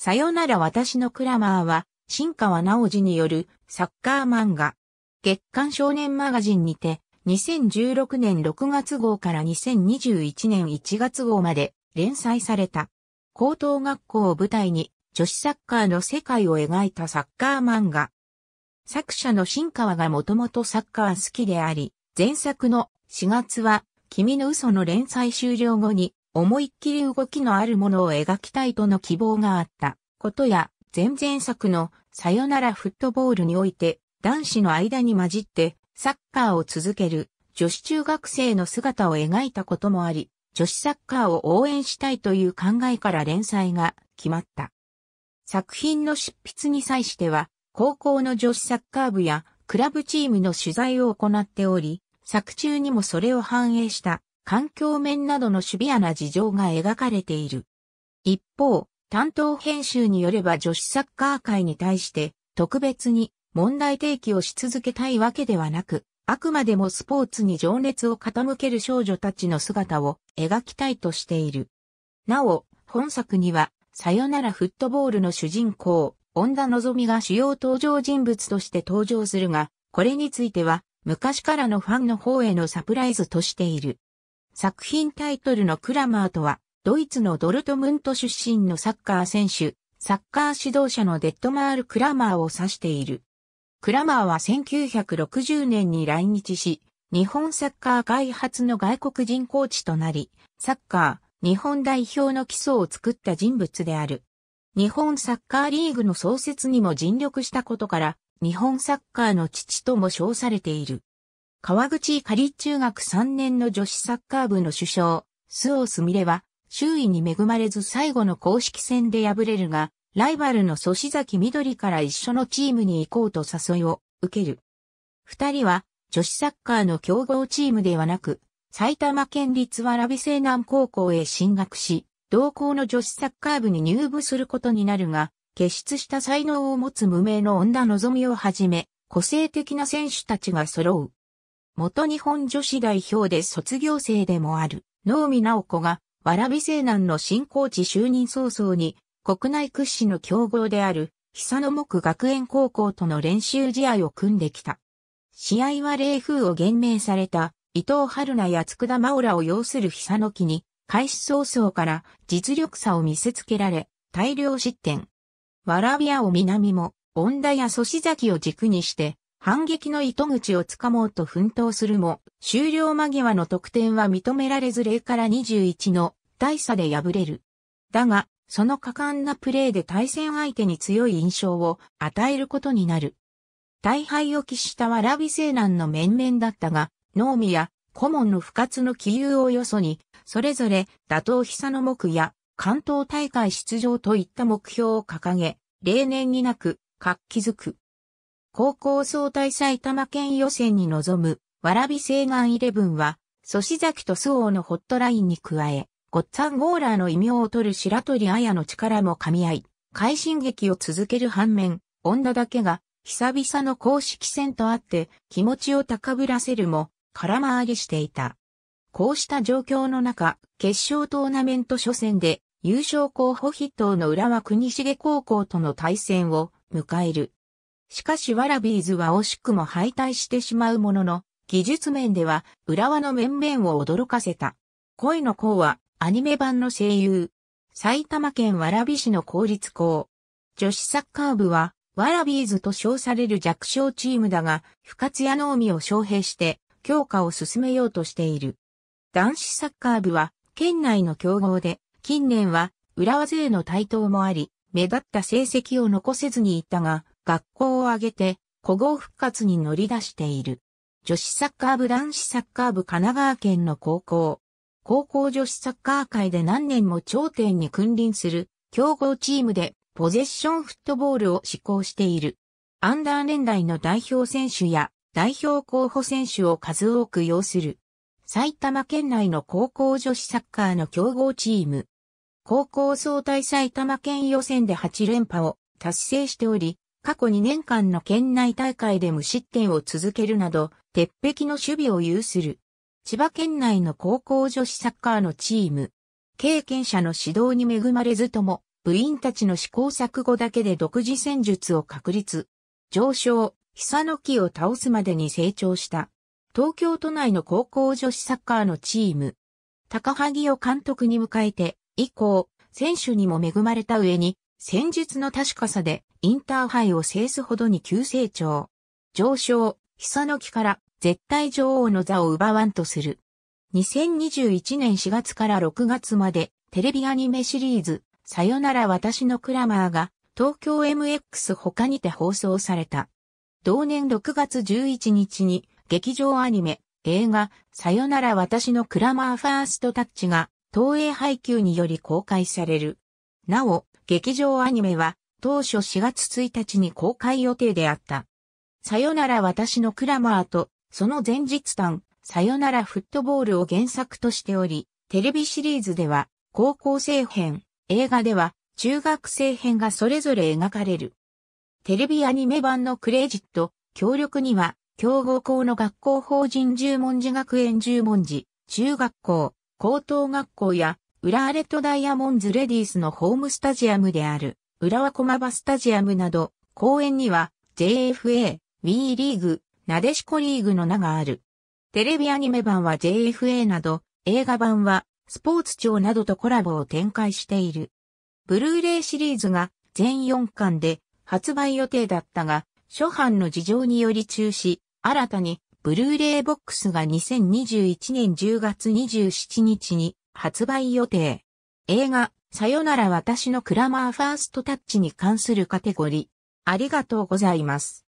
さよなら私のクラマーは、新川直治によるサッカー漫画。月刊少年マガジンにて、2016年6月号から2021年1月号まで連載された。高等学校を舞台に女子サッカーの世界を描いたサッカー漫画。作者の新川がもともとサッカー好きであり、前作の4月は君の嘘の連載終了後に思いっきり動きのあるものを描きたいとの希望があったことや、前々作のさよならフットボールにおいて、男子の間に混じってサッカーを続ける女子中学生の姿を描いたこともあり、女子サッカーを応援したいという考えから連載が決まった。作品の執筆に際しては、高校の女子サッカー部やクラブチームの取材を行っており、作中にもそれを反映した環境面などのシビアな事情が描かれている。一方、担当編集によれば女子サッカー界に対して特別に問題提起をし続けたいわけではなく、あくまでもスポーツに情熱を傾ける少女たちの姿を描きたいとしている。なお、本作には、さよならフットボールの主人公、恩田のぞみが主要登場人物として登場するが、これについては、昔からのファンの方へのサプライズとしている。作品タイトルのクラマーとは、ドイツのドルトムント出身のサッカー選手、サッカー指導者のデッドマール・クラマーを指している。クラマーは1960年に来日し、日本サッカー開発の外国人コーチとなり、サッカー、日本代表の基礎を作った人物である。日本サッカーリーグの創設にも尽力したことから、日本サッカーの父とも称されている。川口仮中学3年の女子サッカー部の主将、須オスミレは、周囲に恵まれず最後の公式戦で敗れるが、ライバルの祖志崎緑から一緒のチームに行こうと誘いを受ける。二人は女子サッカーの強豪チームではなく、埼玉県立蕨西南高校へ進学し、同校の女子サッカー部に入部することになるが、傑出した才能を持つ無名の女望みをはじめ、個性的な選手たちが揃う。元日本女子代表で卒業生でもある、能見直子が、蕨西南の新ー地就任早々に、国内屈指の強豪である、久野木学園高校との練習試合を組んできた。試合は冷風を厳命された、伊藤春菜や佃真央らを要する久野木に、開始早々から実力差を見せつけられ、大量失点。わらびやを南も、恩田や師崎を軸にして、反撃の糸口をつかもうと奮闘するも、終了間際の得点は認められず0から21の大差で敗れる。だが、その果敢なプレーで対戦相手に強い印象を与えることになる。大敗を喫したわらび西南の面々だったが、農民や顧問の不活の起由をよそに、それぞれ打倒久の目や関東大会出場といった目標を掲げ、例年になく活気づく。高校総体埼玉県予選に臨む、わらび西岸イレブンは、ソシザキとスオーのホットラインに加え、ゴッツァンゴーラーの異名を取る白鳥綾の力も噛み合い、快進撃を続ける反面、女だけが、久々の公式戦とあって、気持ちを高ぶらせるも、空回りしていた。こうした状況の中、決勝トーナメント初戦で、優勝候補筆頭の浦和国重高校との対戦を迎える。しかしワラビーズは惜しくも敗退してしまうものの、技術面では浦和の面々を驚かせた。恋の子はアニメ版の声優。埼玉県蕨市の公立校。女子サッカー部は、ワラビーズと称される弱小チームだが、不活や脳みを招聘して、強化を進めようとしている。男子サッカー部は、県内の強豪で、近年は、浦和勢の台頭もあり、目立った成績を残せずにいったが、学校を挙げて、古豪復活に乗り出している。女子サッカー部男子サッカー部神奈川県の高校。高校女子サッカー界で何年も頂点に君臨する強豪チームでポゼッションフットボールを施行している。アンダー年代の代表選手や代表候補選手を数多く要する。埼玉県内の高校女子サッカーの強豪チーム。高校総体埼玉県予選で8連覇を達成しており、過去2年間の県内大会で無失点を続けるなど、鉄壁の守備を有する。千葉県内の高校女子サッカーのチーム。経験者の指導に恵まれずとも、部員たちの試行錯誤だけで独自戦術を確立。上昇、久野木を倒すまでに成長した。東京都内の高校女子サッカーのチーム。高萩を監督に迎えて、以降、選手にも恵まれた上に、戦術の確かさでインターハイを制すほどに急成長。上昇、久の木から絶対女王の座を奪わんとする。2021年4月から6月までテレビアニメシリーズ、さよなら私のクラマーが東京 MX 他にて放送された。同年6月11日に劇場アニメ、映画、さよなら私のクラマーファーストタッチが東映配給により公開される。なお、劇場アニメは当初4月1日に公開予定であった。さよなら私のクラマーと、その前日短、さよならフットボールを原作としており、テレビシリーズでは高校生編、映画では中学生編がそれぞれ描かれる。テレビアニメ版のクレジット、協力には、強豪校の学校法人十文字学園十文字、中学校、高等学校や浦和レットダイヤモンズレディースのホームスタジアムである、浦和駒場スタジアムなど、公園には JFA、WE リーグ、なでしこリーグの名がある。テレビアニメ版は JFA など、映画版はスポーツ庁などとコラボを展開している。ブルーレイシリーズが全4巻で発売予定だったが、初版の事情により中止、新たにブルーレイボックスが2021年10月27日に発売予定。映画、さよなら私のクラマーファーストタッチに関するカテゴリー。ありがとうございます。